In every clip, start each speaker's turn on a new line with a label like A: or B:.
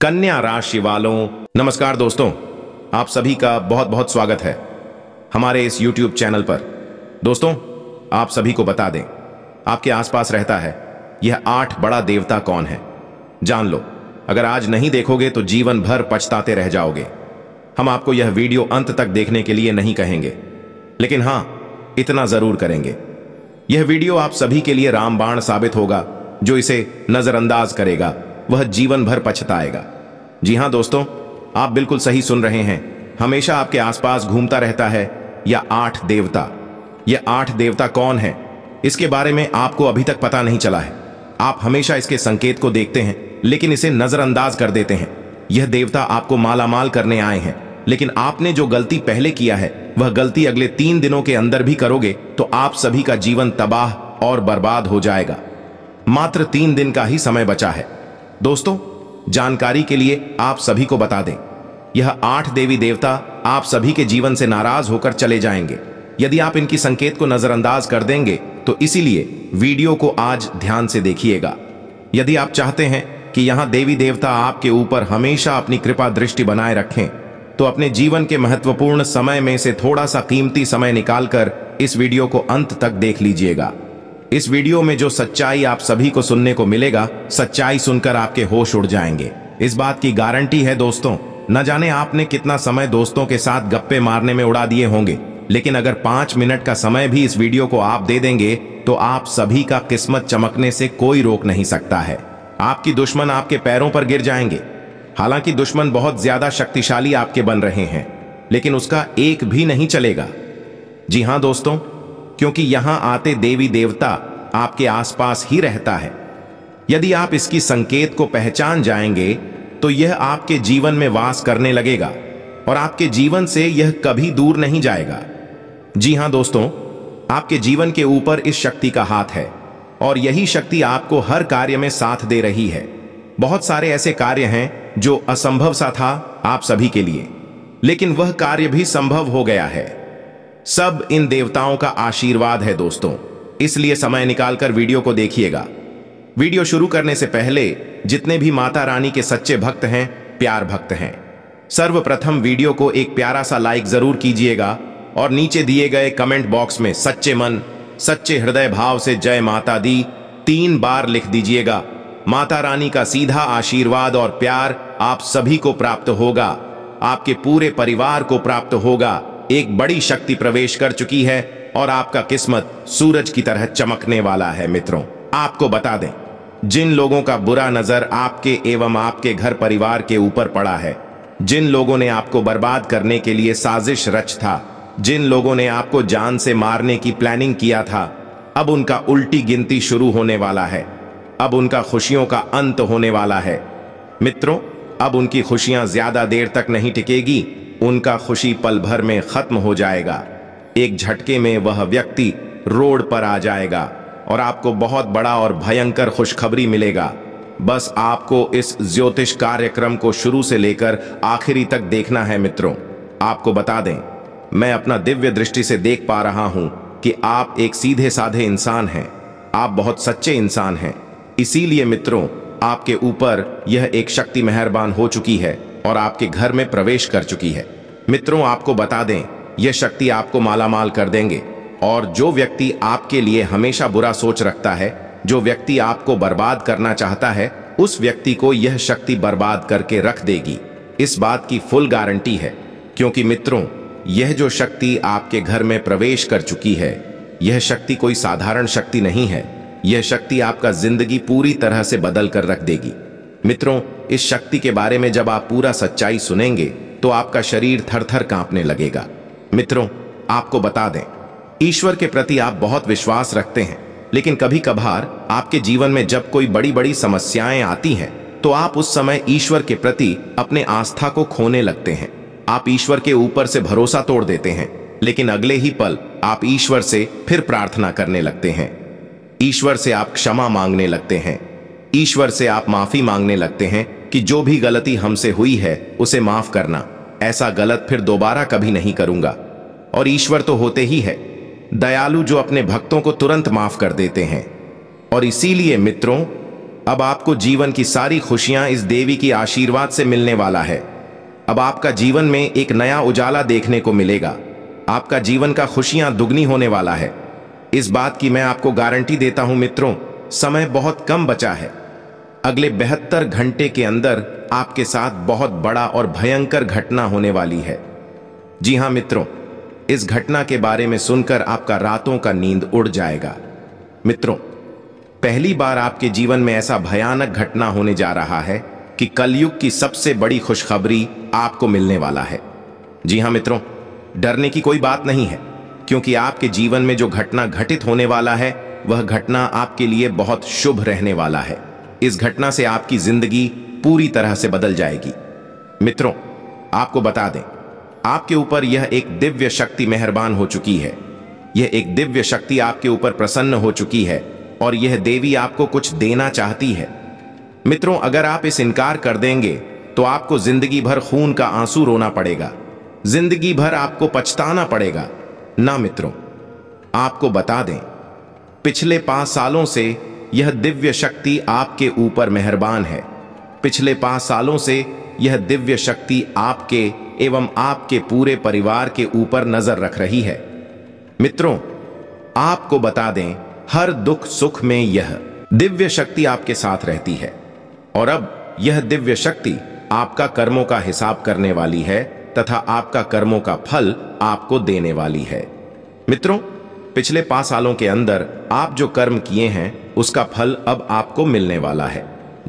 A: कन्या राशि वालों नमस्कार दोस्तों आप सभी का बहुत बहुत स्वागत है हमारे इस YouTube चैनल पर दोस्तों आप सभी को बता दें आपके आसपास रहता है यह आठ बड़ा देवता कौन है जान लो अगर आज नहीं देखोगे तो जीवन भर पछताते रह जाओगे हम आपको यह वीडियो अंत तक देखने के लिए नहीं कहेंगे लेकिन हाँ इतना जरूर करेंगे यह वीडियो आप सभी के लिए रामबाण साबित होगा जो इसे नजरअंदाज करेगा वह जीवन भर पछताएगा जी हाँ दोस्तों आप बिल्कुल सही सुन रहे हैं हमेशा आपके आसपास घूमता रहता है या आठ देवता यह आठ देवता कौन है इसके बारे में आपको अभी तक पता नहीं चला है आप हमेशा इसके संकेत को देखते हैं लेकिन इसे नजरअंदाज कर देते हैं यह देवता आपको मालामाल करने आए हैं लेकिन आपने जो गलती पहले किया है वह गलती अगले तीन दिनों के अंदर भी करोगे तो आप सभी का जीवन तबाह और बर्बाद हो जाएगा मात्र तीन दिन का ही समय बचा है दोस्तों जानकारी के लिए आप सभी को बता दें यह आठ देवी देवता आप सभी के जीवन से नाराज होकर चले जाएंगे यदि आप इनकी संकेत को नजरअंदाज कर देंगे तो इसीलिए वीडियो को आज ध्यान से देखिएगा यदि आप चाहते हैं कि यहां देवी देवता आपके ऊपर हमेशा अपनी कृपा दृष्टि बनाए रखें तो अपने जीवन के महत्वपूर्ण समय में से थोड़ा सा कीमती समय निकालकर इस वीडियो को अंत तक देख लीजिएगा इस वीडियो में जो सच्चाई आप सभी को सुनने को मिलेगा सच्चाई सुनकर आपके होश उड़ जाएंगे इस बात की गारंटी है दोस्तों न जाने आपने कितना समय दोस्तों के साथ गप्पे मारने में उड़ा दिए होंगे लेकिन अगर पांच मिनट का समय भी इस वीडियो को आप दे देंगे तो आप सभी का किस्मत चमकने से कोई रोक नहीं सकता है आपकी दुश्मन आपके पैरों पर गिर जाएंगे हालांकि दुश्मन बहुत ज्यादा शक्तिशाली आपके बन रहे हैं लेकिन उसका एक भी नहीं चलेगा जी हाँ दोस्तों क्योंकि यहां आते देवी देवता आपके आसपास ही रहता है यदि आप इसकी संकेत को पहचान जाएंगे तो यह आपके जीवन में वास करने लगेगा और आपके जीवन से यह कभी दूर नहीं जाएगा जी हां दोस्तों आपके जीवन के ऊपर इस शक्ति का हाथ है और यही शक्ति आपको हर कार्य में साथ दे रही है बहुत सारे ऐसे कार्य हैं जो असंभव सा था आप सभी के लिए लेकिन वह कार्य भी संभव हो गया है सब इन देवताओं का आशीर्वाद है दोस्तों इसलिए समय निकालकर वीडियो को देखिएगा वीडियो शुरू करने से पहले जितने भी माता रानी के सच्चे भक्त हैं प्यार भक्त हैं सर्वप्रथम वीडियो को एक प्यारा सा लाइक जरूर कीजिएगा और नीचे दिए गए कमेंट बॉक्स में सच्चे मन सच्चे हृदय भाव से जय माता दी तीन बार लिख दीजिएगा माता रानी का सीधा आशीर्वाद और प्यार आप सभी को प्राप्त होगा आपके पूरे परिवार को प्राप्त होगा एक बड़ी शक्ति प्रवेश कर चुकी है और आपका किस्मत सूरज की तरह चमकने वाला है मित्रों आपको बता दें जिन लोगों का बुरा नजर आपके एवं आपके घर परिवार के ऊपर पड़ा है जिन लोगों ने आपको बर्बाद करने के लिए साजिश रच था जिन लोगों ने आपको जान से मारने की प्लानिंग किया था अब उनका उल्टी गिनती शुरू होने वाला है अब उनका खुशियों का अंत होने वाला है मित्रों अब उनकी खुशियां ज्यादा देर तक नहीं टिकेगी उनका खुशी पल भर में खत्म हो जाएगा एक झटके में वह व्यक्ति रोड पर आ जाएगा और आपको बहुत बड़ा और भयंकर खुशखबरी मिलेगा बस आपको इस ज्योतिष कार्यक्रम को शुरू से लेकर आखिरी तक देखना है मित्रों आपको बता दें मैं अपना दिव्य दृष्टि से देख पा रहा हूं कि आप एक सीधे साधे इंसान हैं आप बहुत सच्चे इंसान हैं इसीलिए मित्रों आपके ऊपर यह एक शक्ति मेहरबान हो चुकी है और आपके घर में प्रवेश कर चुकी है मित्रों आपको बता दें यह शक्ति आपको मालामाल कर देंगे और जो व्यक्ति आपके लिए हमेशा बुरा सोच रखता है जो व्यक्ति आपको बर्बाद करना चाहता है उस व्यक्ति को यह शक्ति बर्बाद करके रख देगी इस बात की फुल गारंटी है क्योंकि मित्रों यह जो शक्ति आपके घर में प्रवेश कर चुकी है यह शक्ति कोई साधारण शक्ति नहीं है यह शक्ति आपका जिंदगी पूरी तरह से बदल कर रख देगी मित्रों इस शक्ति के बारे में जब आप पूरा सच्चाई सुनेंगे तो आपका शरीर थर थर कांपने लगेगा मित्रों आपको बता दें ईश्वर के प्रति आप बहुत विश्वास रखते हैं लेकिन कभी कभार आपके जीवन में जब कोई बड़ी बड़ी समस्याएं आती हैं तो आप उस समय ईश्वर के प्रति अपने आस्था को खोने लगते हैं आप ईश्वर के ऊपर से भरोसा तोड़ देते हैं लेकिन अगले ही पल आप ईश्वर से फिर प्रार्थना करने लगते हैं ईश्वर से आप क्षमा मांगने लगते हैं ईश्वर से आप माफी मांगने लगते हैं कि जो भी गलती हमसे हुई है उसे माफ करना ऐसा गलत फिर दोबारा कभी नहीं करूंगा और ईश्वर तो होते ही है दयालु जो अपने भक्तों को तुरंत माफ कर देते हैं और इसीलिए मित्रों अब आपको जीवन की सारी खुशियां इस देवी की आशीर्वाद से मिलने वाला है अब आपका जीवन में एक नया उजाला देखने को मिलेगा आपका जीवन का खुशियां दुगनी होने वाला है इस बात की मैं आपको गारंटी देता हूं मित्रों समय बहुत कम बचा है अगले बेहतर घंटे के अंदर आपके साथ बहुत बड़ा और भयंकर घटना होने वाली है जी हां मित्रों इस घटना के बारे में सुनकर आपका रातों का नींद उड़ जाएगा मित्रों पहली बार आपके जीवन में ऐसा भयानक घटना होने जा रहा है कि कलयुग की सबसे बड़ी खुशखबरी आपको मिलने वाला है जी हां मित्रों डरने की कोई बात नहीं है क्योंकि आपके जीवन में जो घटना घटित होने वाला है वह घटना आपके लिए बहुत शुभ रहने वाला है इस घटना से आपकी जिंदगी पूरी तरह से बदल जाएगी मित्रों आपको बता दें आपके ऊपर यह एक दिव्य शक्ति मेहरबान हो चुकी है यह एक दिव्य शक्ति आपके ऊपर प्रसन्न हो चुकी है और यह देवी आपको कुछ देना चाहती है मित्रों अगर आप इस इनकार कर देंगे तो आपको जिंदगी भर खून का आंसू रोना पड़ेगा जिंदगी भर आपको पछताना पड़ेगा ना मित्रों आपको बता दें पिछले पांच सालों से यह दिव्य शक्ति आपके ऊपर मेहरबान है पिछले पांच सालों से यह दिव्य शक्ति आपके एवं आपके पूरे परिवार के ऊपर नजर रख रही है मित्रों आपको बता दें हर दुख सुख में यह दिव्य शक्ति आपके साथ रहती है और अब यह दिव्य शक्ति आपका कर्मों का हिसाब करने वाली है तथा आपका कर्मों का फल आपको देने वाली है मित्रों पिछले पांच सालों के अंदर आप जो कर्म किए हैं उसका फल अब आपको मिलने वाला है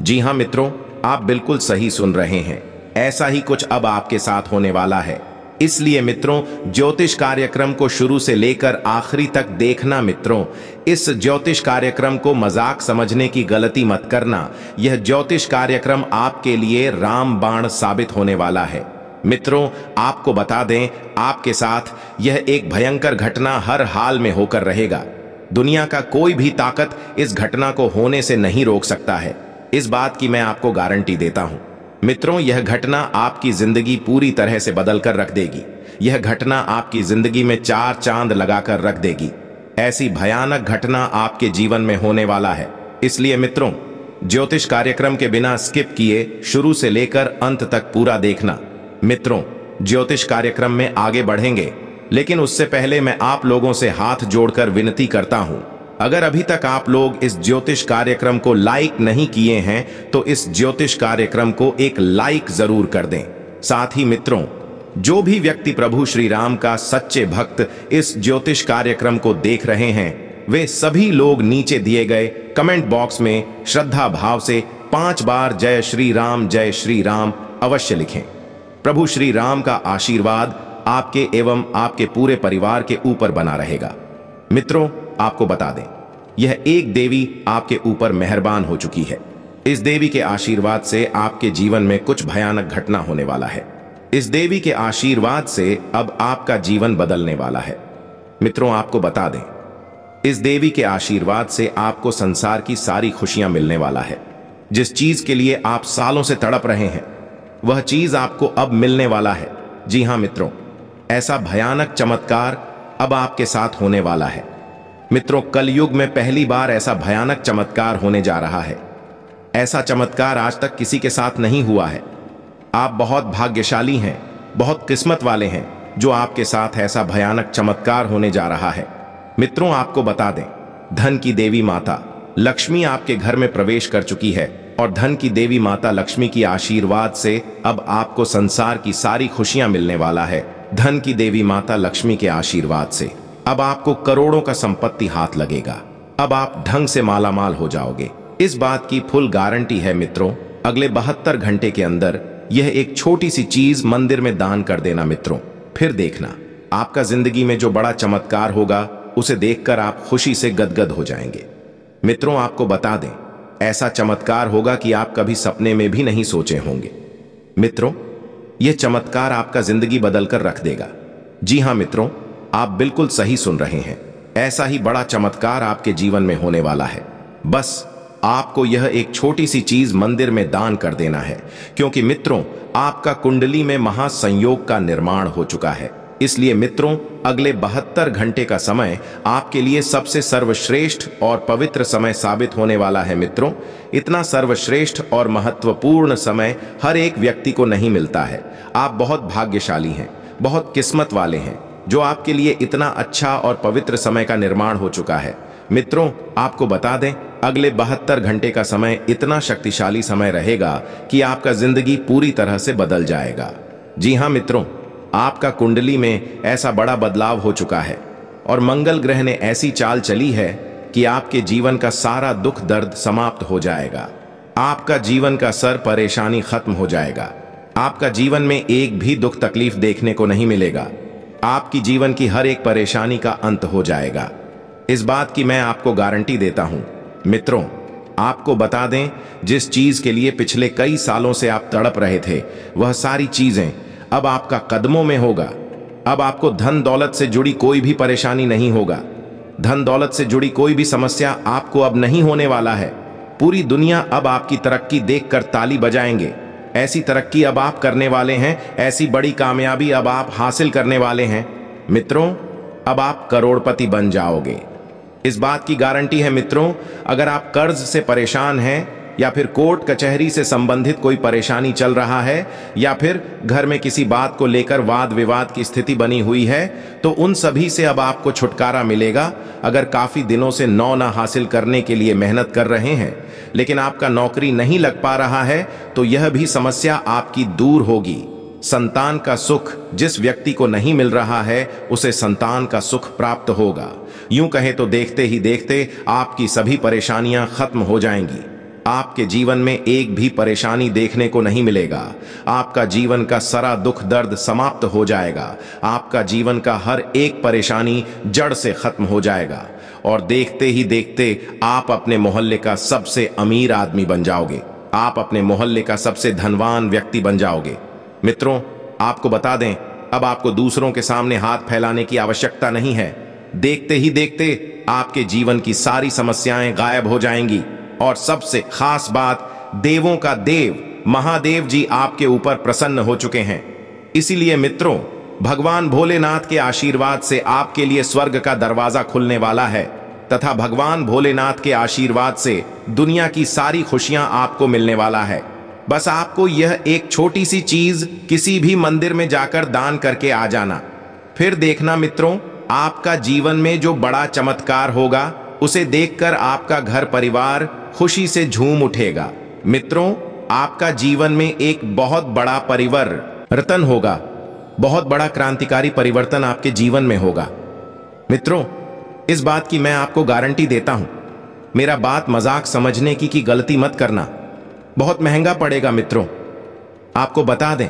A: जी हाँ मित्रों आप बिल्कुल सही सुन रहे हैं ऐसा ही कुछ अब आपके साथ होने वाला है इसलिए मित्रों ज्योतिष कार्यक्रम को शुरू से लेकर आखिरी तक देखना मित्रों इस ज्योतिष कार्यक्रम को मजाक समझने की गलती मत करना यह ज्योतिष कार्यक्रम आपके लिए रामबाण साबित होने वाला है मित्रों आपको बता दें आपके साथ यह एक भयंकर घटना हर हाल में होकर रहेगा दुनिया का कोई भी ताकत इस घटना को होने से नहीं रोक सकता है इस बात की मैं आपको गारंटी देता हूं मित्रों यह घटना आपकी जिंदगी पूरी तरह से बदल कर रख देगी यह घटना आपकी जिंदगी में चार चांद लगाकर रख देगी ऐसी भयानक घटना आपके जीवन में होने वाला है इसलिए मित्रों ज्योतिष कार्यक्रम के बिना स्किप किए शुरू से लेकर अंत तक पूरा देखना मित्रों ज्योतिष कार्यक्रम में आगे बढ़ेंगे लेकिन उससे पहले मैं आप लोगों से हाथ जोड़कर विनती करता हूं अगर अभी तक आप लोग इस ज्योतिष कार्यक्रम को लाइक नहीं किए हैं तो इस ज्योतिष कार्यक्रम को एक लाइक जरूर कर दें साथ ही मित्रों जो भी व्यक्ति प्रभु श्री राम का सच्चे भक्त इस ज्योतिष कार्यक्रम को देख रहे हैं वे सभी लोग नीचे दिए गए कमेंट बॉक्स में श्रद्धा भाव से पांच बार जय श्री राम जय श्री राम अवश्य लिखें प्रभु श्री राम का आशीर्वाद आपके एवं आपके पूरे परिवार के ऊपर बना रहेगा मित्रों आपको बता दें यह एक देवी आपके ऊपर मेहरबान हो चुकी है इस देवी के आशीर्वाद से आपके जीवन में कुछ भयानक घटना होने वाला है इस देवी के आशीर्वाद से अब आपका जीवन बदलने वाला है मित्रों आपको बता दें इस देवी के आशीर्वाद से आपको संसार की सारी खुशियां मिलने वाला है जिस चीज के लिए आप सालों से तड़प रहे हैं वह चीज आपको अब मिलने वाला है जी हाँ मित्रों ऐसा भयानक चमत्कार अब आपके साथ होने वाला है मित्रों कलयुग में पहली बार ऐसा भयानक चमत्कार होने जा रहा है ऐसा चमत्कार आज तक किसी के साथ नहीं हुआ है आप बहुत भाग्यशाली हैं बहुत किस्मत वाले हैं जो आपके साथ ऐसा भयानक चमत्कार होने जा रहा है मित्रों आपको बता दें धन की देवी माता लक्ष्मी आपके घर में प्रवेश कर चुकी है और धन की देवी माता लक्ष्मी की आशीर्वाद से अब आपको संसार की सारी खुशियां मिलने वाला है धन की देवी माता लक्ष्मी के आशीर्वाद से अब आपको करोड़ों का संपत्ति हाथ लगेगा अब आप ढंग से मालामाल हो जाओगे इस बात की फुल गारंटी है मित्रों अगले बहत्तर घंटे के अंदर यह एक छोटी सी चीज मंदिर में दान कर देना मित्रों फिर देखना आपका जिंदगी में जो बड़ा चमत्कार होगा उसे देखकर आप खुशी से गदगद हो जाएंगे मित्रों आपको बता दें ऐसा चमत्कार होगा कि आप कभी सपने में भी नहीं सोचे होंगे मित्रों यह चमत्कार आपका जिंदगी बदलकर रख देगा जी हां मित्रों आप बिल्कुल सही सुन रहे हैं ऐसा ही बड़ा चमत्कार आपके जीवन में होने वाला है बस आपको यह एक छोटी सी चीज मंदिर में दान कर देना है क्योंकि मित्रों आपका कुंडली में महासंयोग का निर्माण हो चुका है इसलिए मित्रों अगले बहत्तर घंटे का समय आपके लिए सबसे सर्वश्रेष्ठ और पवित्र समय साबित होने वाला है मित्रों इतना सर्वश्रेष्ठ और महत्वपूर्ण समय हर एक व्यक्ति को नहीं मिलता है आप बहुत भाग्यशाली हैं बहुत किस्मत वाले हैं जो आपके लिए इतना अच्छा और पवित्र समय का निर्माण हो चुका है मित्रों आपको बता दें अगले बहत्तर घंटे का समय इतना शक्तिशाली समय रहेगा कि आपका जिंदगी पूरी तरह से बदल जाएगा जी हाँ मित्रों आपका कुंडली में ऐसा बड़ा बदलाव हो चुका है और मंगल ग्रह ने ऐसी चाल चली है कि आपके जीवन का सारा दुख दर्द समाप्त हो जाएगा आपका जीवन का सर परेशानी खत्म हो जाएगा आपका जीवन में एक भी दुख तकलीफ देखने को नहीं मिलेगा आपकी जीवन की हर एक परेशानी का अंत हो जाएगा इस बात की मैं आपको गारंटी देता हूं मित्रों आपको बता दें जिस चीज के लिए पिछले कई सालों से आप तड़प रहे थे वह सारी चीजें अब आपका कदमों में होगा अब आपको धन दौलत से जुड़ी कोई भी परेशानी नहीं होगा धन दौलत से जुड़ी कोई भी समस्या आपको अब नहीं होने वाला है पूरी दुनिया अब आपकी तरक्की देखकर ताली बजाएंगे ऐसी तरक्की अब आप करने वाले हैं ऐसी बड़ी कामयाबी अब आप हासिल करने वाले हैं मित्रों अब आप करोड़पति बन जाओगे इस बात की गारंटी है मित्रों अगर आप कर्ज से परेशान हैं या फिर कोर्ट कचहरी से संबंधित कोई परेशानी चल रहा है या फिर घर में किसी बात को लेकर वाद विवाद की स्थिति बनी हुई है तो उन सभी से अब आपको छुटकारा मिलेगा अगर काफ़ी दिनों से नौना हासिल करने के लिए मेहनत कर रहे हैं लेकिन आपका नौकरी नहीं लग पा रहा है तो यह भी समस्या आपकी दूर होगी संतान का सुख जिस व्यक्ति को नहीं मिल रहा है उसे संतान का सुख प्राप्त होगा यूं कहें तो देखते ही देखते आपकी सभी परेशानियां खत्म हो जाएंगी आपके जीवन में एक भी परेशानी देखने को नहीं मिलेगा आपका जीवन का सारा दुख दर्द समाप्त हो जाएगा आपका जीवन का हर एक परेशानी जड़ से खत्म हो जाएगा और देखते ही देखते आप अपने मोहल्ले का सबसे अमीर आदमी बन जाओगे आप अपने मोहल्ले का सबसे धनवान व्यक्ति बन जाओगे मित्रों आपको बता दें अब आपको दूसरों के सामने हाथ फैलाने की आवश्यकता नहीं है देखते ही देखते आपके जीवन की सारी समस्याएं गायब हो जाएंगी और सबसे खास बात देवों का देव महादेव जी आपके ऊपर प्रसन्न हो चुके हैं इसीलिए मित्रों भगवान भोलेनाथ के आशीर्वाद से आपके लिए स्वर्ग का दरवाजा खुलने वाला है तथा भगवान भोलेनाथ के आशीर्वाद से दुनिया की सारी खुशियां आपको मिलने वाला है बस आपको यह एक छोटी सी चीज किसी भी मंदिर में जाकर दान करके आ जाना फिर देखना मित्रों आपका जीवन में जो बड़ा चमत्कार होगा उसे देखकर आपका घर परिवार खुशी से झूम उठेगा मित्रों आपका जीवन में एक बहुत बड़ा परिवर्तन होगा बहुत बड़ा क्रांतिकारी परिवर्तन आपके जीवन में होगा मित्रों इस बात की मैं आपको गारंटी देता हूं मेरा बात मजाक समझने की की गलती मत करना बहुत महंगा पड़ेगा मित्रों आपको बता दें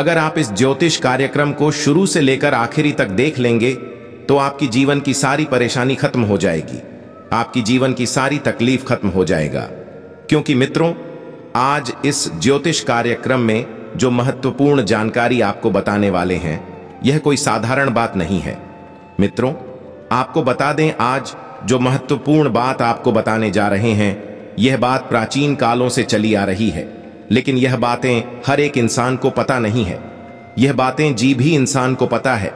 A: अगर आप इस ज्योतिष कार्यक्रम को शुरू से लेकर आखिरी तक देख लेंगे तो आपकी जीवन की सारी परेशानी खत्म हो जाएगी आपकी जीवन की सारी तकलीफ खत्म हो जाएगा क्योंकि मित्रों आज इस ज्योतिष कार्यक्रम में जो महत्वपूर्ण जानकारी आपको बताने वाले हैं यह कोई साधारण बात नहीं है मित्रों आपको बता दें आज जो महत्वपूर्ण बात आपको बताने जा रहे हैं यह बात प्राचीन कालों से चली आ रही है लेकिन यह बातें हर एक इंसान को पता नहीं है यह बातें जी भी इंसान को पता है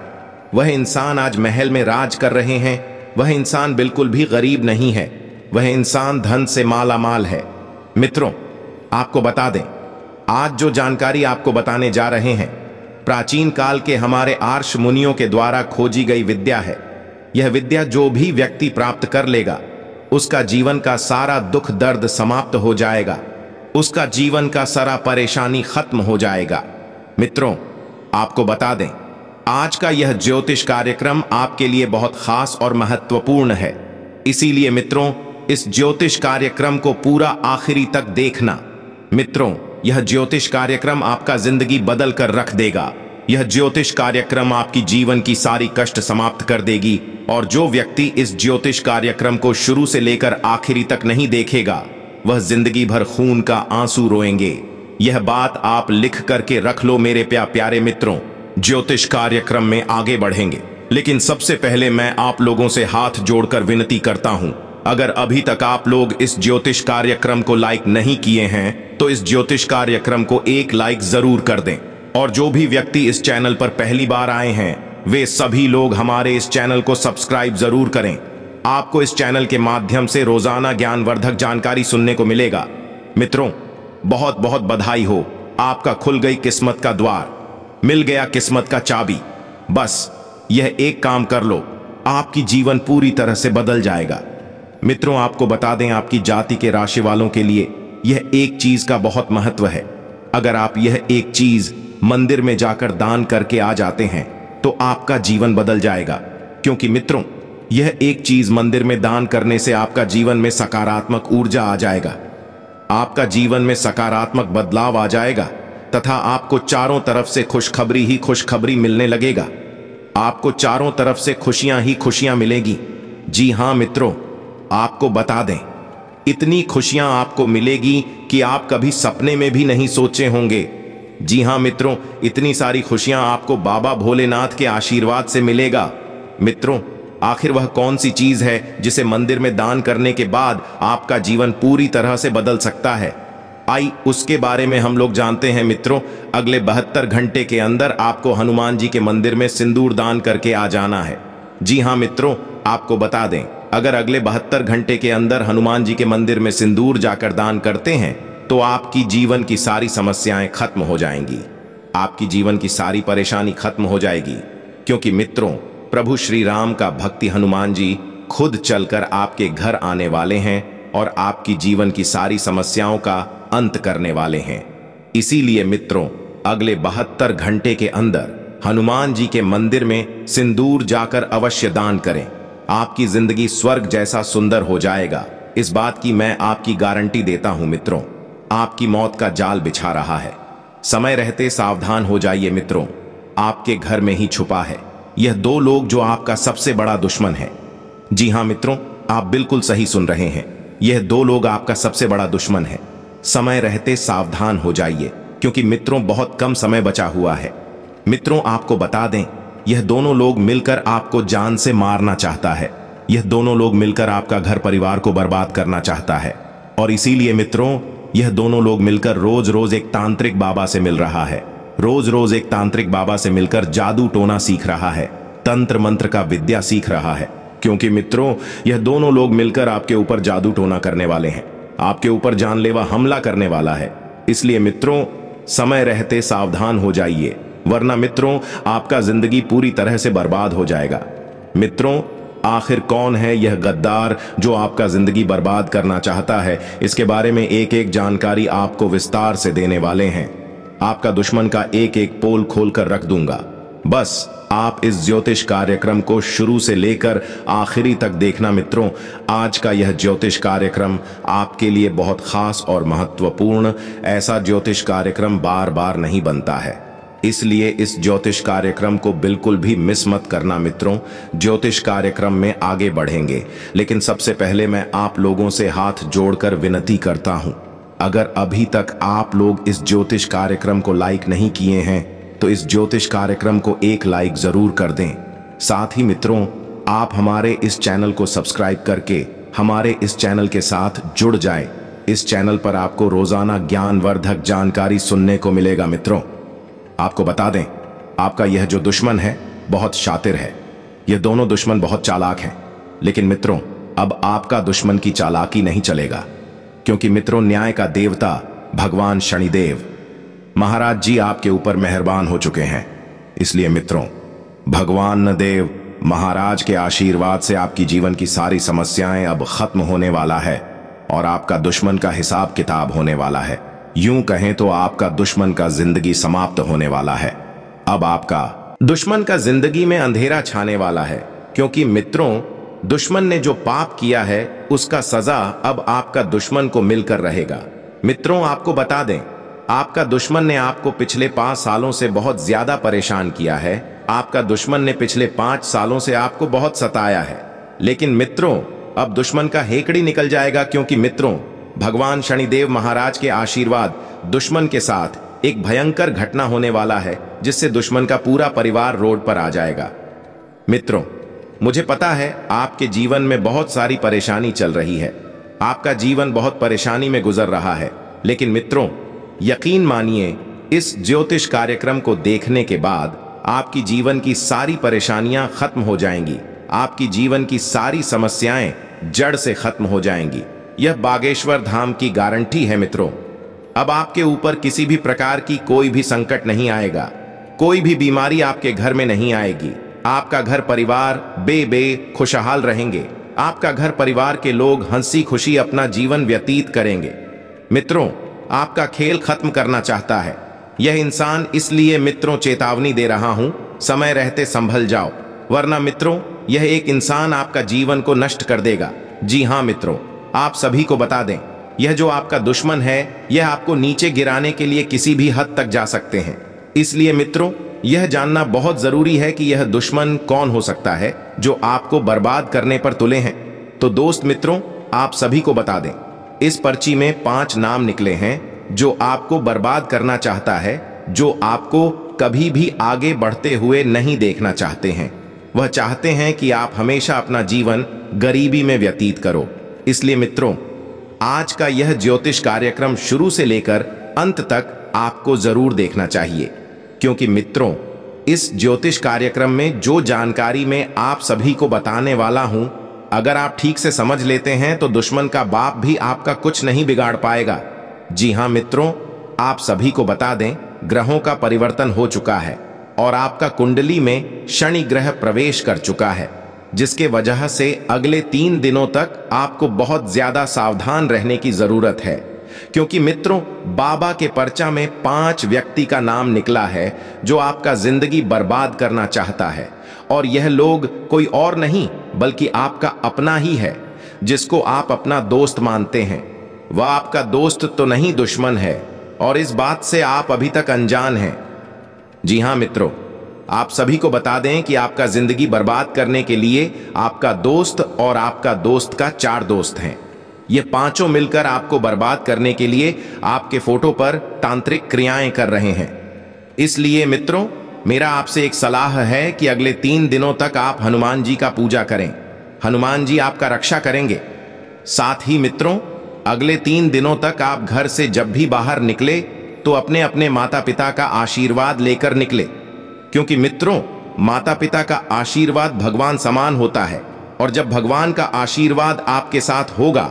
A: वह इंसान आज महल में राज कर रहे हैं वह इंसान बिल्कुल भी गरीब नहीं है वह इंसान धन से माला माल है मित्रों आपको बता दें आज जो जानकारी आपको बताने जा रहे हैं प्राचीन काल के हमारे आर्ष मुनियों के द्वारा खोजी गई विद्या है यह विद्या जो भी व्यक्ति प्राप्त कर लेगा उसका जीवन का सारा दुख दर्द समाप्त हो जाएगा उसका जीवन का सारा परेशानी खत्म हो जाएगा मित्रों आपको बता दें आज का यह ज्योतिष कार्यक्रम आपके लिए बहुत खास और महत्वपूर्ण है इसीलिए मित्रों इस ज्योतिष कार्यक्रम को पूरा आखिरी तक देखना मित्रों यह ज्योतिष कार्यक्रम आपका जिंदगी बदल कर रख देगा यह ज्योतिष कार्यक्रम आपकी जीवन की सारी कष्ट समाप्त कर देगी और जो व्यक्ति इस ज्योतिष कार्यक्रम को शुरू से लेकर आखिरी तक नहीं देखेगा वह जिंदगी भर खून का आंसू रोएंगे यह बात आप लिख करके रख लो मेरे प्या प्यारे मित्रों ज्योतिष कार्यक्रम में आगे बढ़ेंगे लेकिन सबसे पहले मैं आप लोगों से हाथ जोड़कर विनती करता हूं अगर अभी तक आप लोग इस ज्योतिष कार्यक्रम को लाइक नहीं किए हैं तो इस ज्योतिष कार्यक्रम को एक लाइक जरूर कर दें और जो भी व्यक्ति इस चैनल पर पहली बार आए हैं वे सभी लोग हमारे इस चैनल को सब्सक्राइब जरूर करें आपको इस चैनल के माध्यम से रोजाना ज्ञानवर्धक जानकारी सुनने को मिलेगा मित्रों बहुत बहुत बधाई हो आपका खुल गई किस्मत का द्वार मिल गया किस्मत का चाबी बस यह एक काम कर लो आपकी जीवन पूरी तरह से बदल जाएगा मित्रों आपको बता दें आपकी जाति के राशि वालों के लिए यह एक चीज का बहुत महत्व है अगर आप यह एक चीज मंदिर में जाकर दान करके आ जाते हैं तो आपका जीवन बदल जाएगा क्योंकि मित्रों यह एक चीज मंदिर में दान करने से आपका जीवन में सकारात्मक ऊर्जा आ जाएगा आपका जीवन में सकारात्मक बदलाव आ जाएगा तथा आपको चारों तरफ से खुशखबरी ही खुशखबरी मिलने लगेगा आपको चारों तरफ से खुशियां ही खुशियां मिलेगी जी हां मित्रों आपको बता दें इतनी खुशियां आपको मिलेगी कि आप कभी सपने में भी नहीं सोचे होंगे जी हां मित्रों इतनी सारी खुशियां आपको बाबा भोलेनाथ के आशीर्वाद से मिलेगा मित्रों आखिर वह कौन सी चीज है जिसे मंदिर में दान करने के बाद आपका जीवन पूरी तरह से बदल सकता है आई उसके बारे में हम लोग जानते हैं मित्रों अगले बहत्तर घंटे के अंदर आपको हनुमान जी के मंदिर में सिंदूर दान करके आ जाना है जी हाँ मित्रों आपको बता दें अगर अगले बहत्तर घंटे के अंदर हनुमान जी के मंदिर में सिंदूर जाकर दान करते हैं तो आपकी जीवन की सारी समस्याएं खत्म हो जाएंगी आपकी जीवन की सारी परेशानी खत्म हो जाएगी क्योंकि मित्रों प्रभु श्री राम का भक्ति हनुमान जी खुद चलकर आपके घर आने वाले हैं और आपकी जीवन की सारी समस्याओं का अंत करने वाले हैं इसीलिए मित्रों अगले बहत्तर घंटे के अंदर हनुमान जी के मंदिर में सिंदूर जाकर अवश्य दान करें आपकी जिंदगी स्वर्ग जैसा सुंदर हो जाएगा इस बात की मैं आपकी गारंटी देता हूं मित्रों आपकी मौत का जाल बिछा रहा है समय रहते सावधान हो जाइए मित्रों आपके घर में ही छुपा है यह दो लोग जो आपका सबसे बड़ा दुश्मन है जी हाँ मित्रों आप बिल्कुल सही सुन रहे हैं यह दो लोग आपका सबसे बड़ा दुश्मन है समय रहते सावधान हो जाइए क्योंकि मित्रों बहुत कम समय बचा हुआ है मित्रों आपको बता दें यह दोनों लोग मिलकर आपको जान से मारना चाहता है यह दोनों लोग मिलकर आपका घर परिवार को बर्बाद करना चाहता है और इसीलिए मित्रों यह दोनों लोग मिलकर रोज रोज एक तांत्रिक बाबा से मिल रहा है रोज रोज एक तांत्रिक बाबा से मिलकर जादू टोना सीख रहा है तंत्र मंत्र का विद्या सीख रहा है क्योंकि मित्रों यह दोनों लोग मिलकर आपके ऊपर जादू टोना करने वाले हैं आपके ऊपर जानलेवा हमला करने वाला है इसलिए मित्रों समय रहते सावधान हो जाइए वरना मित्रों आपका जिंदगी पूरी तरह से बर्बाद हो जाएगा मित्रों आखिर कौन है यह गद्दार जो आपका जिंदगी बर्बाद करना चाहता है इसके बारे में एक एक जानकारी आपको विस्तार से देने वाले हैं आपका दुश्मन का एक एक पोल खोलकर रख दूंगा बस आप इस ज्योतिष कार्यक्रम को शुरू से लेकर आखिरी तक देखना मित्रों आज का यह ज्योतिष कार्यक्रम आपके लिए बहुत खास और महत्वपूर्ण ऐसा ज्योतिष कार्यक्रम बार बार नहीं बनता है इसलिए इस ज्योतिष कार्यक्रम को बिल्कुल भी मिस मत करना मित्रों ज्योतिष कार्यक्रम में आगे बढ़ेंगे लेकिन सबसे पहले मैं आप लोगों से हाथ जोड़कर विनती करता हूं अगर अभी तक आप लोग इस ज्योतिष कार्यक्रम को लाइक नहीं किए हैं तो इस ज्योतिष कार्यक्रम को एक लाइक जरूर कर दें साथ ही मित्रों आप हमारे इस चैनल को सब्सक्राइब करके हमारे इस चैनल के साथ जुड़ जाएं। इस चैनल पर आपको रोजाना ज्ञानवर्धक जानकारी सुनने को मिलेगा मित्रों आपको बता दें आपका यह जो दुश्मन है बहुत शातिर है यह दोनों दुश्मन बहुत चालाक हैं लेकिन मित्रों अब आपका दुश्मन की चालाकी नहीं चलेगा क्योंकि मित्रों न्याय का देवता भगवान शनिदेव महाराज जी आपके ऊपर मेहरबान हो चुके हैं इसलिए मित्रों भगवान देव महाराज के आशीर्वाद से आपकी जीवन की सारी समस्याएं अब खत्म होने वाला है और आपका दुश्मन का हिसाब किताब होने वाला है यूं कहें तो आपका दुश्मन का जिंदगी समाप्त होने वाला है अब आपका दुश्मन का जिंदगी में अंधेरा छाने वाला है क्योंकि मित्रों दुश्मन ने जो पाप किया है उसका सजा अब आपका दुश्मन को मिलकर रहेगा मित्रों आपको बता दें आपका दुश्मन ने आपको पिछले पांच सालों से बहुत ज्यादा परेशान किया है आपका दुश्मन ने पिछले पांच सालों से आपको बहुत सताया है लेकिन मित्रों अब दुश्मन का हेकड़ी निकल जाएगा क्योंकि मित्रों भगवान शनिदेव महाराज के आशीर्वाद दुश्मन के साथ एक भयंकर घटना होने वाला है जिससे दुश्मन का पूरा परिवार रोड पर आ जाएगा मित्रों मुझे पता है आपके जीवन में बहुत सारी परेशानी चल रही है आपका जीवन बहुत परेशानी में गुजर रहा है लेकिन मित्रों यकीन मानिए इस ज्योतिष कार्यक्रम को देखने के बाद आपकी जीवन की सारी परेशानियां खत्म हो जाएंगी आपकी जीवन की सारी समस्याएं जड़ से खत्म हो जाएंगी यह बागेश्वर धाम की गारंटी है मित्रों अब आपके ऊपर किसी भी प्रकार की कोई भी संकट नहीं आएगा कोई भी बीमारी आपके घर में नहीं आएगी आपका घर परिवार बे बे खुशहाल रहेंगे आपका घर परिवार के लोग हंसी खुशी अपना जीवन व्यतीत करेंगे मित्रों आपका खेल खत्म करना चाहता है यह इंसान इसलिए मित्रों चेतावनी दे रहा हूं समय रहते संभल जाओ वरना मित्रों यह एक इंसान आपका जीवन को नष्ट कर देगा जी हाँ मित्रों आप सभी को बता दें यह जो आपका दुश्मन है यह आपको नीचे गिराने के लिए किसी भी हद तक जा सकते हैं इसलिए मित्रों यह जानना बहुत जरूरी है कि यह दुश्मन कौन हो सकता है जो आपको बर्बाद करने पर तुले हैं तो दोस्त मित्रों आप सभी को बता दें इस पर्ची में पांच नाम निकले हैं जो आपको बर्बाद करना चाहता है जो आपको कभी भी आगे बढ़ते हुए नहीं देखना चाहते हैं वह चाहते हैं कि आप हमेशा अपना जीवन गरीबी में व्यतीत करो इसलिए मित्रों आज का यह ज्योतिष कार्यक्रम शुरू से लेकर अंत तक आपको जरूर देखना चाहिए क्योंकि मित्रों इस ज्योतिष कार्यक्रम में जो जानकारी मैं आप सभी को बताने वाला हूं अगर आप ठीक से समझ लेते हैं तो दुश्मन का बाप भी आपका कुछ नहीं बिगाड़ पाएगा जी हां मित्रों आप सभी को बता दें ग्रहों का परिवर्तन हो चुका है और आपका कुंडली में शनि ग्रह प्रवेश कर चुका है जिसके वजह से अगले तीन दिनों तक आपको बहुत ज्यादा सावधान रहने की जरूरत है क्योंकि मित्रों बाबा के पर्चा में पांच व्यक्ति का नाम निकला है जो आपका जिंदगी बर्बाद करना चाहता है और यह लोग कोई और नहीं बल्कि आपका अपना ही है जिसको आप अपना दोस्त मानते हैं वह आपका दोस्त तो नहीं दुश्मन है और इस बात से आप अभी तक अनजान हैं जी हां मित्रों आप सभी को बता दें कि आपका जिंदगी बर्बाद करने के लिए आपका दोस्त और आपका दोस्त का चार दोस्त हैं ये पांचों मिलकर आपको बर्बाद करने के लिए आपके फोटो पर तांत्रिक क्रियाएं कर रहे हैं इसलिए मित्रों मेरा आपसे एक सलाह है कि अगले तीन दिनों तक आप हनुमान जी का पूजा करें हनुमान जी आपका रक्षा करेंगे साथ ही मित्रों अगले तीन दिनों तक आप घर से जब भी बाहर निकले तो अपने अपने माता पिता का आशीर्वाद लेकर निकले क्योंकि मित्रों माता पिता का आशीर्वाद भगवान समान होता है और जब भगवान का आशीर्वाद आपके साथ होगा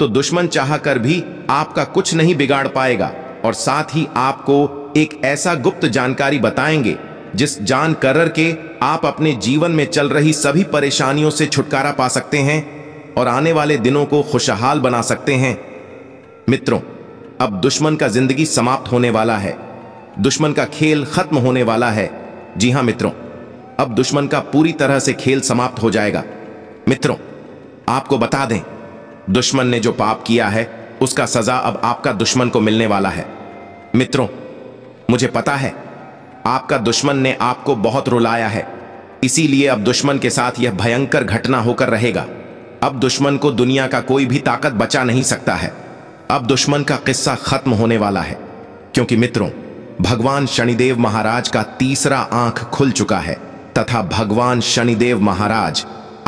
A: तो दुश्मन चाह कर भी आपका कुछ नहीं बिगाड़ पाएगा और साथ ही आपको एक ऐसा गुप्त जानकारी बताएंगे जिस जान करर के आप अपने जीवन में चल रही सभी परेशानियों से छुटकारा पा सकते हैं और आने वाले दिनों को खुशहाल बना सकते हैं मित्रों अब दुश्मन का जिंदगी समाप्त होने वाला है दुश्मन का खेल खत्म होने वाला है जी हां मित्रों अब दुश्मन का पूरी तरह से खेल समाप्त हो जाएगा मित्रों आपको बता दें दुश्मन ने जो पाप किया है उसका सजा अब आपका दुश्मन को मिलने वाला है मित्रों मुझे पता है आपका दुश्मन ने आपको बहुत रुलाया है इसीलिए अब दुश्मन के साथ यह भयंकर घटना होकर रहेगा अब दुश्मन को दुनिया का कोई भी ताकत बचा नहीं सकता है अब दुश्मन का किस्सा खत्म होने वाला है क्योंकि मित्रों भगवान शनिदेव महाराज का तीसरा आंख खुल चुका है तथा भगवान शनिदेव महाराज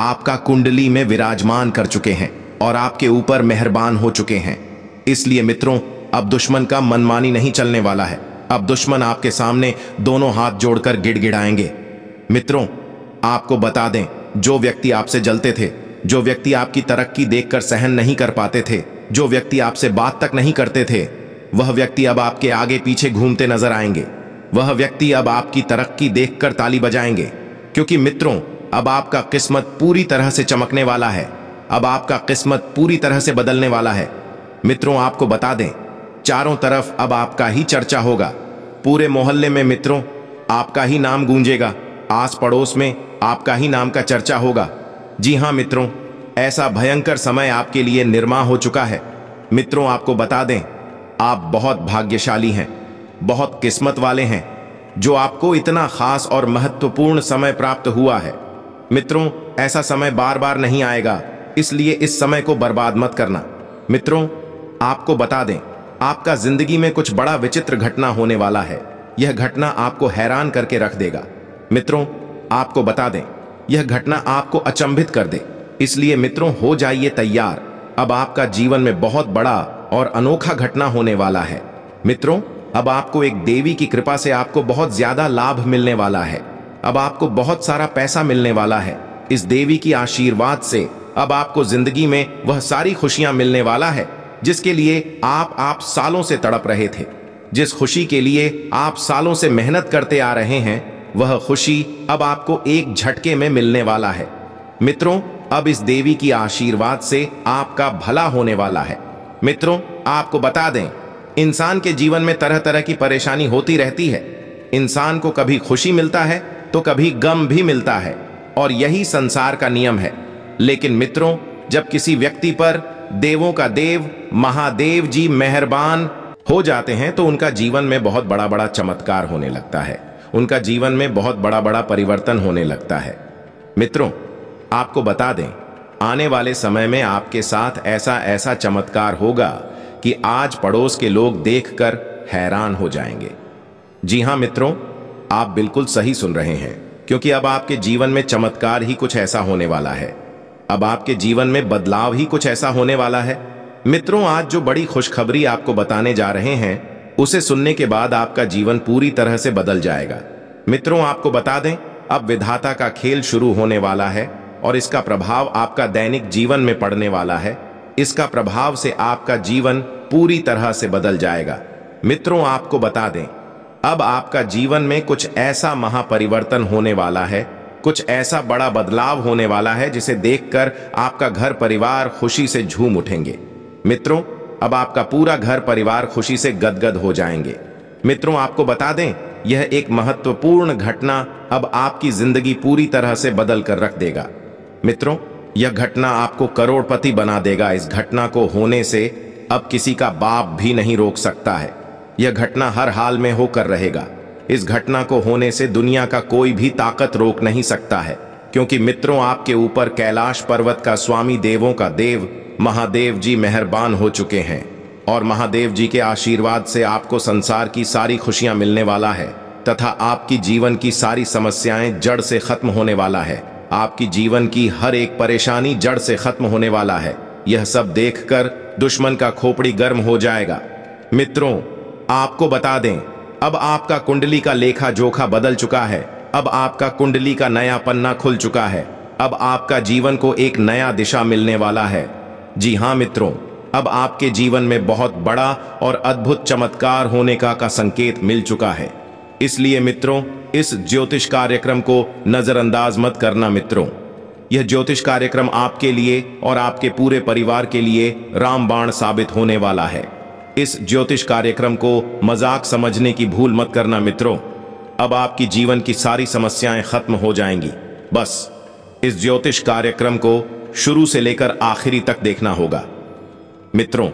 A: आपका कुंडली में विराजमान कर चुके हैं और आपके ऊपर मेहरबान हो चुके हैं इसलिए मित्रों अब दुश्मन का मनमानी नहीं चलने वाला है अब दुश्मन आपके सामने दोनों हाथ जोड़कर गिड़गिड़ाएंगे मित्रों आपको बता दें जो व्यक्ति आपसे जलते थे जो व्यक्ति आपकी तरक्की देखकर सहन नहीं कर पाते थे जो व्यक्ति आपसे बात तक नहीं करते थे वह व्यक्ति अब आपके आगे पीछे घूमते नजर आएंगे वह व्यक्ति अब आपकी तरक्की देखकर ताली बजाएंगे क्योंकि मित्रों अब आपका किस्मत पूरी तरह से चमकने वाला है अब आपका किस्मत पूरी तरह से बदलने वाला है मित्रों आपको बता दें चारों तरफ अब आपका ही चर्चा होगा पूरे मोहल्ले में मित्रों आपका ही नाम गूंजेगा आस पड़ोस में आपका ही नाम का चर्चा होगा जी हाँ मित्रों ऐसा भयंकर समय आपके लिए निर्माण हो चुका है मित्रों आपको बता दें आप बहुत भाग्यशाली हैं बहुत किस्मत वाले हैं जो आपको इतना खास और महत्वपूर्ण समय प्राप्त हुआ है मित्रों ऐसा समय बार बार नहीं आएगा इसलिए इस समय को बर्बाद मत करना मित्रों आपको बता दें आपका जिंदगी में कुछ बड़ा विचित्र घटना होने वाला है यह घटना आपको हैरान करके रख देगा मित्रों आपको बता दें यह घटना आपको अचंभित कर दे इसलिए मित्रों हो जाइए तैयार अब आपका जीवन में बहुत बड़ा और अनोखा घटना होने वाला है मित्रों अब आपको एक देवी की कृपा से आपको बहुत ज्यादा लाभ मिलने वाला है अब आपको बहुत सारा पैसा मिलने वाला है इस देवी की आशीर्वाद से अब आपको जिंदगी में वह सारी खुशियां मिलने वाला है जिसके लिए आप आप सालों से तड़प रहे थे जिस खुशी के लिए आप सालों से मेहनत करते आ रहे हैं वह खुशी अब आपको एक झटके में मिलने वाला है मित्रों अब इस देवी की आशीर्वाद से आपका भला होने वाला है मित्रों आपको बता दें इंसान के जीवन में तरह तरह की परेशानी होती रहती है इंसान को कभी खुशी मिलता है तो कभी गम भी मिलता है और यही संसार का नियम है लेकिन मित्रों जब किसी व्यक्ति पर देवों का देव महादेव जी मेहरबान हो जाते हैं तो उनका जीवन में बहुत बड़ा बड़ा चमत्कार होने लगता है उनका जीवन में बहुत बड़ा बड़ा परिवर्तन होने लगता है मित्रों आपको बता दें आने वाले समय में आपके साथ ऐसा ऐसा चमत्कार होगा कि आज पड़ोस के लोग देखकर हैरान हो जाएंगे जी हां मित्रों आप बिल्कुल सही सुन रहे हैं क्योंकि अब आपके जीवन में चमत्कार ही कुछ ऐसा होने वाला है अब आपके जीवन में बदलाव ही कुछ ऐसा होने वाला है मित्रों आज जो बड़ी खुशखबरी आपको बताने जा रहे हैं उसे सुनने के बाद आपका जीवन पूरी तरह से बदल जाएगा मित्रों आपको बता दें अब विधाता का खेल शुरू होने वाला है और इसका प्रभाव आपका दैनिक जीवन में पड़ने वाला है इसका प्रभाव से आपका जीवन पूरी तरह से बदल जाएगा मित्रों आपको बता दें अब आपका जीवन में कुछ ऐसा महापरिवर्तन होने वाला है कुछ ऐसा बड़ा बदलाव होने वाला है जिसे देखकर आपका घर परिवार खुशी से झूम उठेंगे मित्रों अब आपका पूरा घर परिवार खुशी से गदगद हो जाएंगे मित्रों आपको बता दें यह एक महत्वपूर्ण घटना अब आपकी जिंदगी पूरी तरह से बदल कर रख देगा मित्रों यह घटना आपको करोड़पति बना देगा इस घटना को होने से अब किसी का बाप भी नहीं रोक सकता है यह घटना हर हाल में होकर रहेगा इस घटना को होने से दुनिया का कोई भी ताकत रोक नहीं सकता है क्योंकि मित्रों आपके ऊपर कैलाश पर्वत का स्वामी देवों का देव महादेव जी मेहरबान हो चुके हैं और महादेव जी के आशीर्वाद से आपको संसार की सारी खुशियां मिलने वाला है तथा आपकी जीवन की सारी समस्याएं जड़ से खत्म होने वाला है आपकी जीवन की हर एक परेशानी जड़ से खत्म होने वाला है यह सब देखकर दुश्मन का खोपड़ी गर्म हो जाएगा मित्रों आपको बता दें अब आपका कुंडली का लेखा जोखा बदल चुका है अब आपका कुंडली का नया पन्ना खुल चुका है अब आपका जीवन को एक नया दिशा मिलने वाला है जी हाँ मित्रों अब आपके जीवन में बहुत बड़ा और अद्भुत चमत्कार होने का का संकेत मिल चुका है इसलिए मित्रों इस ज्योतिष कार्यक्रम को नज़रअंदाज मत करना मित्रों यह ज्योतिष कार्यक्रम आपके लिए और आपके पूरे परिवार के लिए रामबाण साबित होने वाला है इस ज्योतिष कार्यक्रम को मजाक समझने की भूल मत करना मित्रों अब आपकी जीवन की सारी समस्याएं खत्म हो जाएंगी बस इस ज्योतिष कार्यक्रम को शुरू से लेकर आखिरी तक देखना होगा मित्रों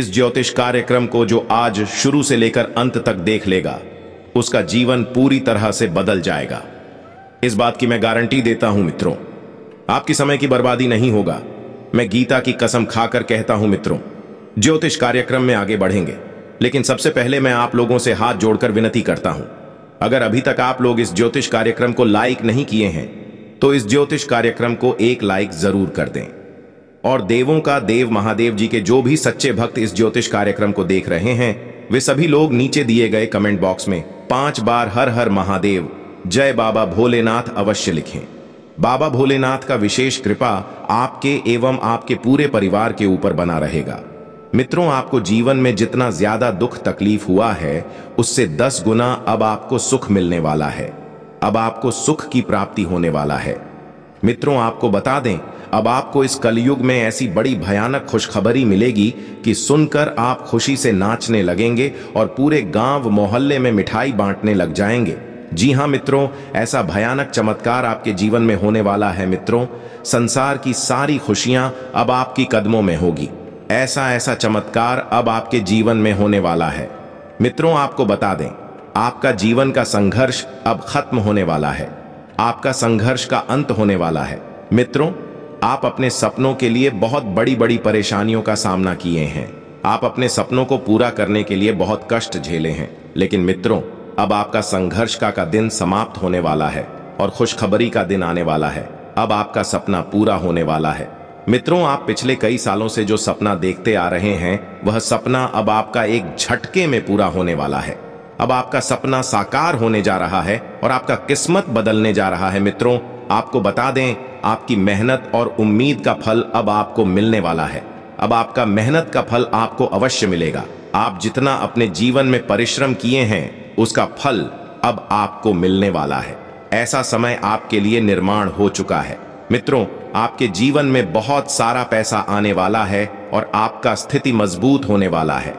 A: इस ज्योतिष कार्यक्रम को जो आज शुरू से लेकर अंत तक देख लेगा उसका जीवन पूरी तरह से बदल जाएगा इस बात की मैं गारंटी देता हूं मित्रों आपकी समय की बर्बादी नहीं होगा मैं गीता की कसम खाकर कहता हूं मित्रों ज्योतिष कार्यक्रम में आगे बढ़ेंगे लेकिन सबसे पहले मैं आप लोगों से हाथ जोड़कर विनती करता हूं अगर अभी तक आप लोग इस ज्योतिष कार्यक्रम को लाइक नहीं किए हैं तो इस ज्योतिष कार्यक्रम को एक लाइक जरूर कर दें और देवों का देव महादेव जी के जो भी सच्चे भक्त इस ज्योतिष कार्यक्रम को देख रहे हैं वे सभी लोग नीचे दिए गए कमेंट बॉक्स में पांच बार हर हर महादेव जय बाबा भोलेनाथ अवश्य लिखें बाबा भोलेनाथ का विशेष कृपा आपके एवं आपके पूरे परिवार के ऊपर बना रहेगा मित्रों आपको जीवन में जितना ज्यादा दुख तकलीफ हुआ है उससे दस गुना अब आपको सुख मिलने वाला है अब आपको सुख की प्राप्ति होने वाला है मित्रों आपको बता दें अब आपको इस कलयुग में ऐसी बड़ी भयानक खुशखबरी मिलेगी कि सुनकर आप खुशी से नाचने लगेंगे और पूरे गांव मोहल्ले में मिठाई बांटने लग जाएंगे जी हाँ मित्रों ऐसा भयानक चमत्कार आपके जीवन में होने वाला है मित्रों संसार की सारी खुशियां अब आपकी कदमों में होगी ऐसा ऐसा चमत्कार अब आपके जीवन में होने वाला है मित्रों आपको बता दें आपका जीवन का संघर्ष अब खत्म होने वाला है आपका संघर्ष का अंत होने वाला है मित्रों आप अपने सपनों के लिए बहुत बड़ी बड़ी परेशानियों का सामना किए हैं आप अपने सपनों को पूरा करने के लिए बहुत कष्ट झेले हैं लेकिन मित्रों अब आपका संघर्ष का, का दिन समाप्त होने वाला है और खुशखबरी का दिन आने वाला है अब आपका सपना पूरा होने वाला है मित्रों आप पिछले कई सालों से जो सपना देखते आ रहे हैं वह सपना अब आपका एक झटके में पूरा होने वाला है अब आपका सपना साकार होने जा रहा है और आपका किस्मत बदलने जा रहा है मित्रों आपको बता दें आपकी मेहनत और उम्मीद का फल अब आपको मिलने वाला है अब आपका मेहनत का फल आपको अवश्य मिलेगा आप जितना अपने जीवन में परिश्रम किए हैं उसका फल अब आपको मिलने वाला है ऐसा समय आपके लिए निर्माण हो चुका है मित्रों आपके जीवन में बहुत सारा पैसा आने वाला है और आपका स्थिति मजबूत होने वाला है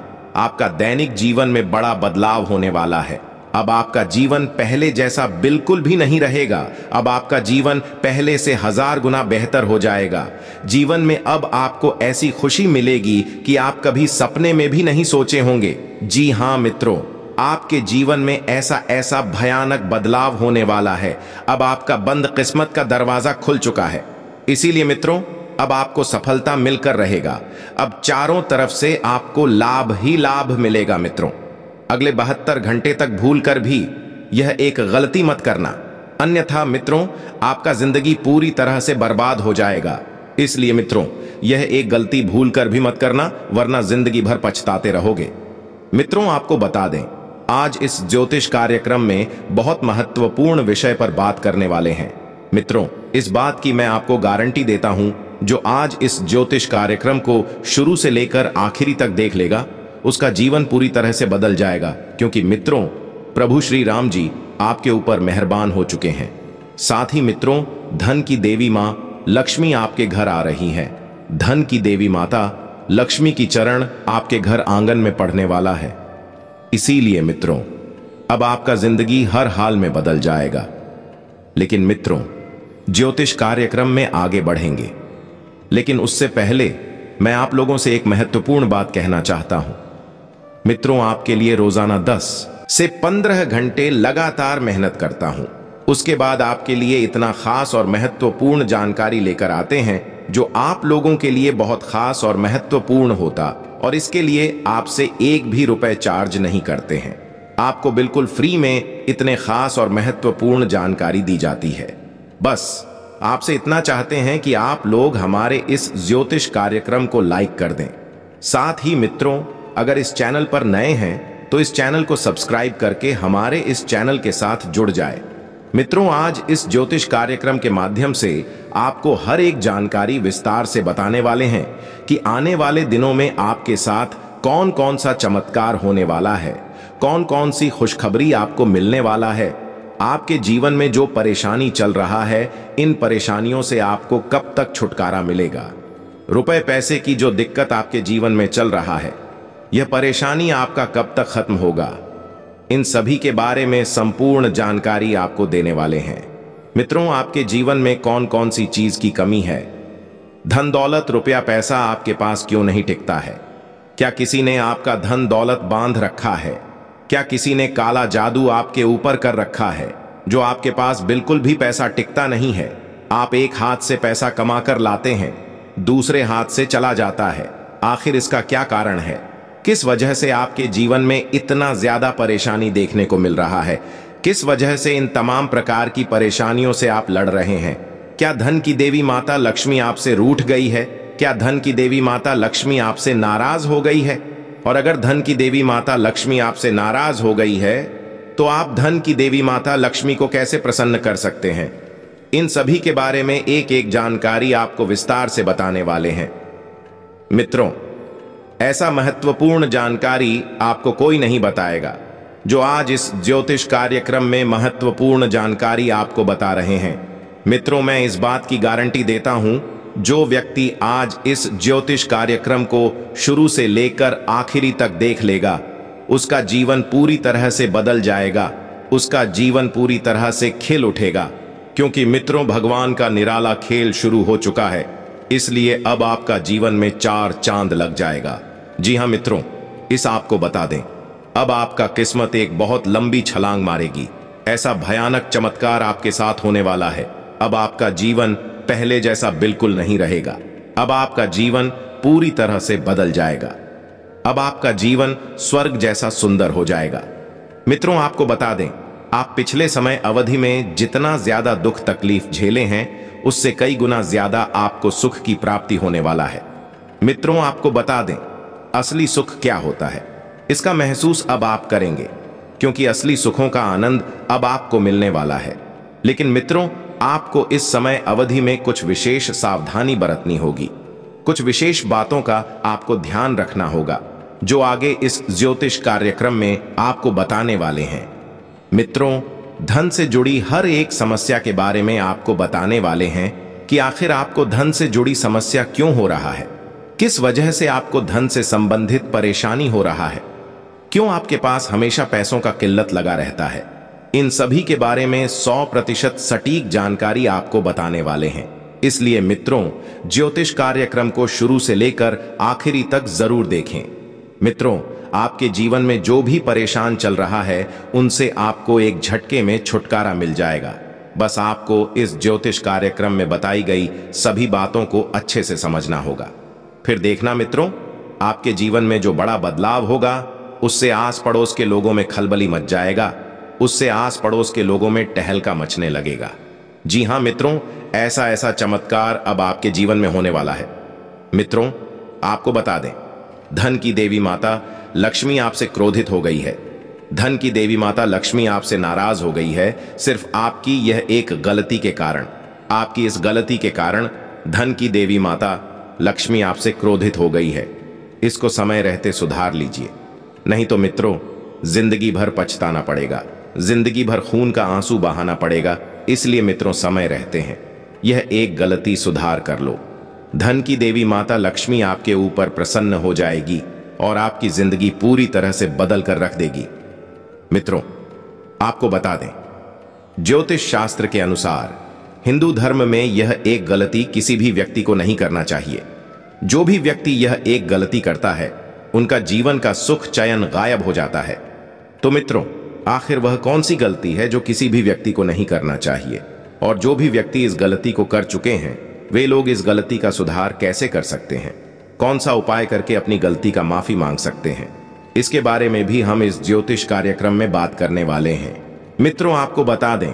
A: आपका दैनिक जीवन में बड़ा बदलाव होने वाला है अब आपका जीवन पहले जैसा बिल्कुल भी नहीं रहेगा अब आपका जीवन पहले से हजार गुना बेहतर हो जाएगा जीवन में अब आपको ऐसी खुशी मिलेगी कि आप कभी सपने में भी नहीं सोचे होंगे जी हाँ मित्रों आपके जीवन में ऐसा ऐसा भयानक बदलाव होने वाला है अब आपका बंद किस्मत का दरवाजा खुल चुका है इसीलिए मित्रों अब आपको सफलता मिलकर रहेगा अब चारों तरफ से आपको लाभ ही लाभ मिलेगा मित्रों अगले बहत्तर घंटे तक भूल कर भी यह एक गलती मत करना अन्यथा मित्रों आपका जिंदगी पूरी तरह से बर्बाद हो जाएगा इसलिए मित्रों यह एक गलती भूल कर भी मत करना वरना जिंदगी भर पछताते रहोगे मित्रों आपको बता दें आज इस ज्योतिष कार्यक्रम में बहुत महत्वपूर्ण विषय पर बात करने वाले हैं मित्रों इस बात की मैं आपको गारंटी देता हूं जो आज इस ज्योतिष कार्यक्रम को शुरू से लेकर आखिरी तक देख लेगा उसका जीवन पूरी तरह से बदल जाएगा क्योंकि मित्रों प्रभु श्री राम जी आपके ऊपर मेहरबान हो चुके हैं साथ ही मित्रों धन की देवी माँ लक्ष्मी आपके घर आ रही हैं धन की देवी माता लक्ष्मी की चरण आपके घर आंगन में पढ़ने वाला है इसीलिए मित्रों अब आपका जिंदगी हर हाल में बदल जाएगा लेकिन मित्रों ज्योतिष कार्यक्रम में आगे बढ़ेंगे लेकिन उससे पहले मैं आप लोगों से एक महत्वपूर्ण बात कहना चाहता हूं मित्रों आपके लिए रोजाना 10 से 15 घंटे लगातार मेहनत करता हूं उसके बाद आपके लिए इतना खास और महत्वपूर्ण जानकारी लेकर आते हैं जो आप लोगों के लिए बहुत खास और महत्वपूर्ण होता और इसके लिए आपसे एक भी रुपए चार्ज नहीं करते हैं आपको बिल्कुल फ्री में इतने खास और महत्वपूर्ण जानकारी दी जाती है बस आपसे इतना चाहते हैं कि आप लोग हमारे इस ज्योतिष कार्यक्रम को लाइक कर दें साथ ही मित्रों अगर इस चैनल पर नए हैं तो इस चैनल को सब्सक्राइब करके हमारे इस चैनल के साथ जुड़ जाए मित्रों आज इस ज्योतिष कार्यक्रम के माध्यम से आपको हर एक जानकारी विस्तार से बताने वाले हैं कि आने वाले दिनों में आपके साथ कौन कौन सा चमत्कार होने वाला है कौन कौन सी खुशखबरी आपको मिलने वाला है आपके जीवन में जो परेशानी चल रहा है इन परेशानियों से आपको कब तक छुटकारा मिलेगा रुपए पैसे की जो दिक्कत आपके जीवन में चल रहा है यह परेशानी आपका कब तक खत्म होगा इन सभी के बारे में संपूर्ण जानकारी आपको देने वाले हैं मित्रों आपके जीवन में कौन कौन सी चीज की कमी है धन दौलत रुपया पैसा आपके पास क्यों नहीं टिकता है क्या किसी ने आपका धन दौलत बांध रखा है क्या किसी ने काला जादू आपके ऊपर कर रखा है जो आपके पास बिल्कुल भी पैसा टिकता नहीं है आप एक हाथ से पैसा कमा कर लाते हैं दूसरे हाथ से चला जाता है आखिर इसका क्या कारण है किस वजह से आपके जीवन में इतना ज्यादा परेशानी देखने को मिल रहा है किस वजह से इन तमाम प्रकार की परेशानियों से आप लड़ रहे हैं क्या धन की देवी माता लक्ष्मी आपसे रूठ गई है क्या धन की देवी माता लक्ष्मी आपसे नाराज हो गई है और अगर धन की देवी माता लक्ष्मी आपसे नाराज हो गई है तो आप धन की देवी माता लक्ष्मी को कैसे प्रसन्न कर सकते हैं इन सभी के बारे में एक एक जानकारी आपको विस्तार से बताने वाले हैं मित्रों ऐसा महत्वपूर्ण जानकारी आपको कोई नहीं बताएगा जो आज इस ज्योतिष कार्यक्रम में महत्वपूर्ण जानकारी आपको बता रहे हैं मित्रों मैं इस बात की गारंटी देता हूं जो व्यक्ति आज इस ज्योतिष कार्यक्रम को शुरू से लेकर आखिरी तक देख लेगा उसका जीवन पूरी तरह से बदल जाएगा उसका जीवन पूरी तरह से खेल उठेगा क्योंकि मित्रों भगवान का निराला खेल शुरू हो चुका है इसलिए अब आपका जीवन में चार चांद लग जाएगा जी हां मित्रों इस आपको बता दें अब आपका किस्मत एक बहुत लंबी छलांग मारेगी ऐसा भयानक चमत्कार आपके साथ होने वाला है अब आपका जीवन पहले जैसा बिल्कुल नहीं रहेगा अब आपका जीवन पूरी तरह से बदल जाएगा अब आपका जीवन स्वर्ग जैसा सुंदर हो जाएगा मित्रों आपको बता दें आप पिछले समय अवधि में जितना ज्यादा दुख तकलीफ झेले हैं उससे कई गुना ज्यादा आपको सुख की प्राप्ति होने वाला है मित्रों आपको बता दें असली सुख क्या होता है इसका महसूस अब आप करेंगे क्योंकि असली सुखों का आनंद अब आपको मिलने वाला है लेकिन मित्रों आपको इस समय अवधि में कुछ विशेष सावधानी बरतनी होगी कुछ विशेष बातों का आपको ध्यान रखना होगा जो आगे इस ज्योतिष कार्यक्रम में आपको बताने वाले हैं मित्रों धन से जुड़ी हर एक समस्या के बारे में आपको बताने वाले हैं कि आखिर आपको धन से जुड़ी समस्या क्यों हो रहा है किस वजह से आपको धन से संबंधित परेशानी हो रहा है क्यों आपके पास हमेशा पैसों का किल्लत लगा रहता है इन सभी के बारे में 100 प्रतिशत सटीक जानकारी आपको बताने वाले हैं इसलिए मित्रों ज्योतिष कार्यक्रम को शुरू से लेकर आखिरी तक जरूर देखें मित्रों आपके जीवन में जो भी परेशान चल रहा है उनसे आपको एक झटके में छुटकारा मिल जाएगा बस आपको इस ज्योतिष कार्यक्रम में बताई गई सभी बातों को अच्छे से समझना होगा फिर देखना मित्रों आपके जीवन में जो बड़ा बदलाव होगा उससे आस पड़ोस के लोगों में खलबली मच जाएगा उससे आस पड़ोस के लोगों में टहलका मचने लगेगा जी हां मित्रों ऐसा ऐसा चमत्कार अब आपके जीवन में होने वाला है मित्रों आपको बता दें धन की देवी माता लक्ष्मी आपसे क्रोधित हो गई है धन की देवी माता लक्ष्मी आपसे नाराज हो गई है सिर्फ आपकी यह एक गलती के कारण आपकी इस गलती के कारण धन की देवी माता लक्ष्मी आपसे क्रोधित हो गई है इसको समय रहते सुधार लीजिए नहीं तो मित्रों जिंदगी भर पछताना पड़ेगा जिंदगी भर खून का आंसू बहाना पड़ेगा इसलिए मित्रों समय रहते हैं यह एक गलती सुधार कर लो धन की देवी माता लक्ष्मी आपके ऊपर प्रसन्न हो जाएगी और आपकी जिंदगी पूरी तरह से बदल कर रख देगी मित्रों आपको बता दें ज्योतिष शास्त्र के अनुसार हिंदू धर्म में यह एक गलती किसी भी व्यक्ति को नहीं करना चाहिए जो भी व्यक्ति यह एक गलती करता है उनका जीवन का सुख चयन गायब हो जाता है तो मित्रों आखिर वह कौन सी गलती है जो किसी भी व्यक्ति को नहीं करना चाहिए और जो भी व्यक्ति इस गलती को कर चुके हैं वे लोग इस गलती का सुधार कैसे कर सकते हैं कौन सा उपाय करके अपनी गलती का माफी मांग सकते हैं इसके बारे में भी हम इस ज्योतिष कार्यक्रम में बात करने वाले हैं मित्रों आपको बता दें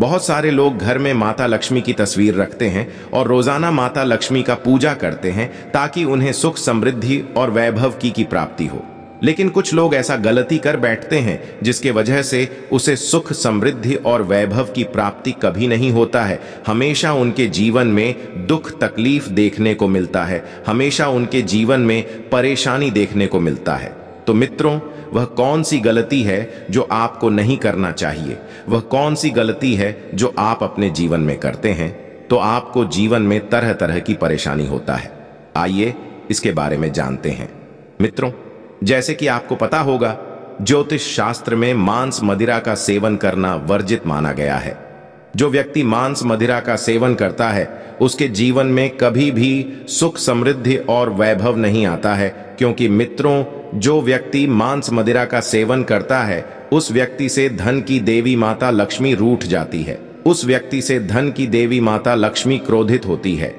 A: बहुत सारे लोग घर में माता लक्ष्मी की तस्वीर रखते हैं और रोजाना माता लक्ष्मी का पूजा करते हैं ताकि उन्हें सुख समृद्धि और वैभव की, की प्राप्ति हो लेकिन कुछ लोग ऐसा गलती कर बैठते हैं जिसके वजह से उसे सुख समृद्धि और वैभव की प्राप्ति कभी नहीं होता है हमेशा उनके जीवन में दुख तकलीफ देखने को मिलता है हमेशा उनके जीवन में परेशानी देखने को मिलता है तो मित्रों वह कौन सी गलती है जो आपको नहीं करना चाहिए वह कौन सी गलती है जो आप अपने जीवन में करते हैं तो आपको जीवन में तरह तरह की परेशानी होता है आइए इसके बारे में जानते हैं मित्रों जैसे कि आपको पता होगा ज्योतिष शास्त्र में मांस मदिरा का सेवन करना वर्जित माना गया है जो व्यक्ति मांस मदिरा का सेवन करता है उसके जीवन में कभी भी सुख समृद्धि और वैभव नहीं आता है क्योंकि मित्रों जो व्यक्ति मांस मदिरा का सेवन करता है उस व्यक्ति से धन की देवी माता लक्ष्मी रूठ जाती है उस व्यक्ति से धन की देवी माता लक्ष्मी क्रोधित होती है